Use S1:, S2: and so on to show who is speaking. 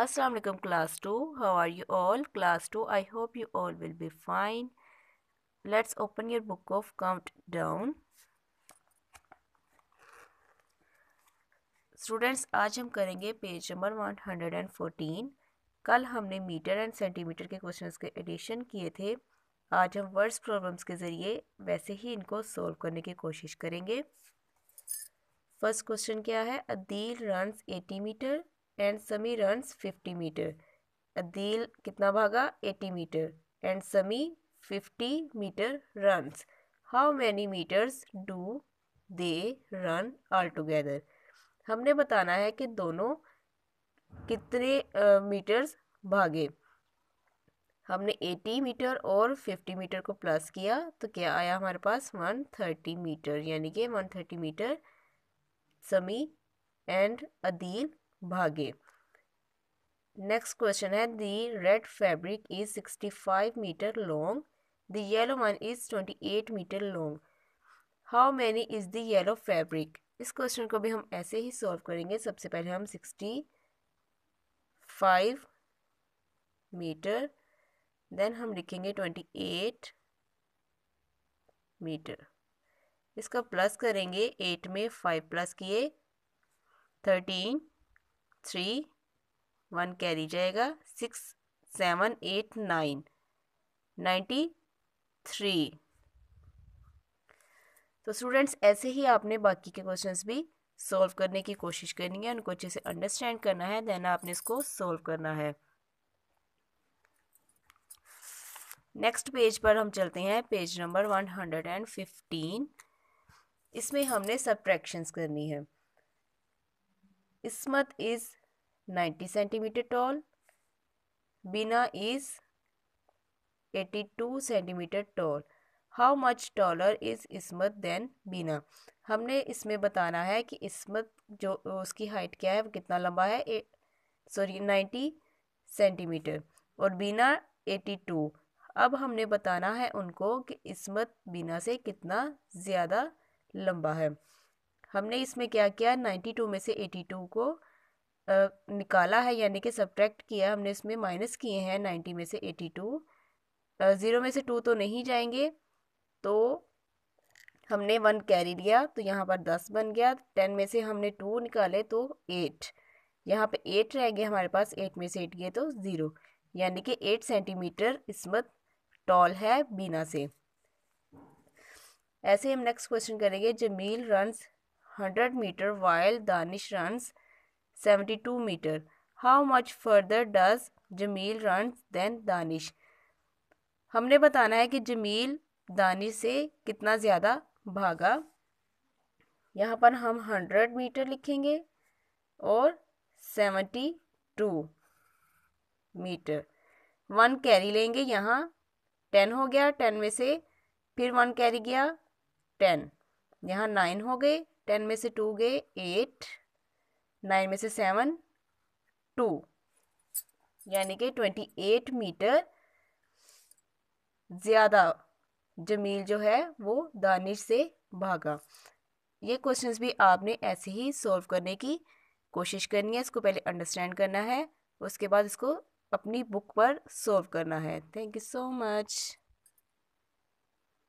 S1: Aslam class two how are you all class two I hope you all will be fine let's open your book of countdown students आज हम करेंगे page number one hundred and fourteen कल हमने meter and centimeter के question के addition किए थे आज हम वर्ड्स प्रॉब्लम्स के ज़रिए वैसे ही इनको सॉल्व करने की कोशिश करेंगे फर्स्ट क्वेश्चन क्या है Adeel run eighty meter and Sami run fifty meter Adeel कितना भागा eighty meter and Sami fifty meter runs how many meters do they run all together हमने बताना है कि दोनों कितने मीटर्स uh, भागे हमने एटी मीटर और फिफ्टी मीटर को प्लस किया तो क्या आया हमारे पास वन थर्टी मीटर यानी कि one thirty meter Sami and Adeel भागे नेक्स्ट क्वेश्चन है the red fabric is sixty five meter long the yellow one is twenty eight meter long how many is the yellow fabric इस question को भी हम ऐसे ही solve करेंगे सबसे पहले हम सिक्सटी फाइव मीटर देन हम लिखेंगे ट्वेंटी एट मीटर इसका प्लस करेंगे एट में फाइव प्लस किए थर्टीन थ्री वन कैरी जाएगा six seven eight nine ninety three तो स्टूडेंट्स ऐसे ही आपने बाकी के क्वेश्चंस भी सॉल्व करने की कोशिश करनी है उनको अच्छे से अंडरस्टैंड करना है देन आपने इसको सॉल्व करना है नेक्स्ट पेज पर हम चलते हैं page number one hundred and fifteen इसमें हमने सब्ट्रैक्शंस करनी है is ninety centimeter tall Bina is eighty two centimeter tall how much taller is Ismat then Bina हमने इसमें बताना है कि इसमत जो उसकी हाइट क्या है वो कितना लंबा है सॉरी नाइन्टी सेंटीमीटर और बीना एटी टू अब हमने बताना है उनको कि इसमत बीना से कितना ज़्यादा लंबा है हमने इसमें क्या किया नाइन्टी टू में से एटी टू को आ, निकाला है यानी कि सब्ट्रैक्ट किया हमने इसमें माइनस किए हैं नाइन्टी में से एटी टू ज़ीरो में से टू तो नहीं जाएंगे तो हमने वन कैरी लिया तो यहाँ पर दस बन गया टेन में से हमने टू निकाले तो एट यहाँ पे एट रह गए हमारे पास एट में से एट गए तो ज़ीरो यानी कि एट सेंटीमीटर इसमत टॉल है बीना से ऐसे हम नेक्स्ट क्वेश्चन करेंगे Jamil runs 100 meter while Danish runs 72 meter. How much further does Jamil run than Danish? हमने बताना है कि जमील दानिश से कितना ज़्यादा भागा यहाँ पर हम हंड्रेड मीटर लिखेंगे और seventy two meter one carry लेंगे यहाँ टेन हो गया टेन में से फिर वन कैरी गया टेन यहाँ नाइन हो गए टेन में से टू गए एट नाइन में से सेवन टू यानी कि ट्वेंटी एट मीटर ज़्यादा जमील जो है वो दानिश से भागा ये क्वेश्चंस भी आपने ऐसे ही सॉल्व करने की कोशिश करनी है इसको पहले अंडरस्टैंड करना है उसके बाद इसको अपनी बुक पर सॉल्व करना है थैंक यू सो मच